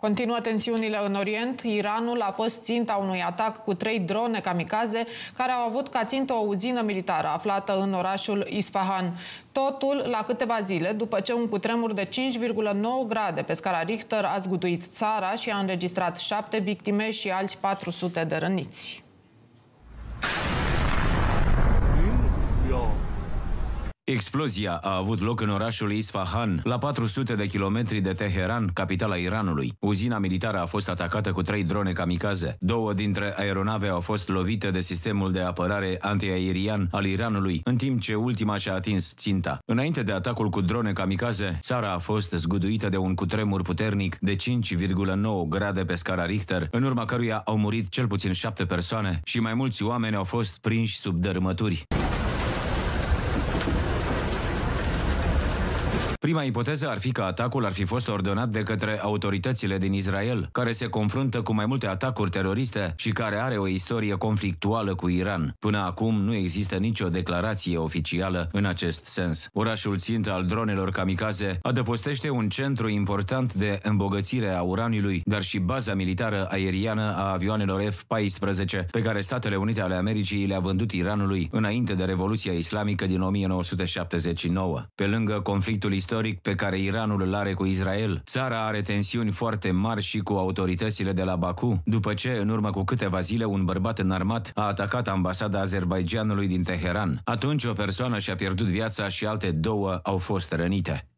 Continuă tensiunile în Orient. Iranul a fost ținta unui atac cu trei drone kamikaze care au avut ca țintă o uzină militară aflată în orașul Isfahan. Totul la câteva zile după ce un cutremur de 5,9 grade pe scara Richter a zguduit țara și a înregistrat șapte victime și alți 400 de răniți. Explozia a avut loc în orașul Isfahan, la 400 de kilometri de Teheran, capitala Iranului. Uzina militară a fost atacată cu trei drone kamikaze. Două dintre aeronave au fost lovite de sistemul de apărare antiaerian al Iranului, în timp ce ultima și-a atins ținta. Înainte de atacul cu drone kamikaze, țara a fost zguduită de un cutremur puternic de 5,9 grade pe scara Richter, în urma căruia au murit cel puțin șapte persoane și mai mulți oameni au fost prinși sub dărâmături. Prima ipoteză ar fi că atacul ar fi fost ordonat de către autoritățile din Israel, care se confruntă cu mai multe atacuri teroriste și care are o istorie conflictuală cu Iran. Până acum nu există nicio declarație oficială în acest sens. Orașul țintă al dronelor kamikaze adăpostește un centru important de îmbogățire a uraniului, dar și baza militară aeriană a avioanelor F-14, pe care Statele Unite ale Americii le-a vândut Iranului înainte de Revoluția Islamică din 1979. Pe lângă conflictul istoric istoric pe care Iranul îl are cu Israel. Țara are tensiuni foarte mari și cu autoritățile de la Baku, după ce, în urmă cu câteva zile, un bărbat înarmat a atacat ambasada Azerbaijanului din Teheran. Atunci o persoană și-a pierdut viața și alte două au fost rănite.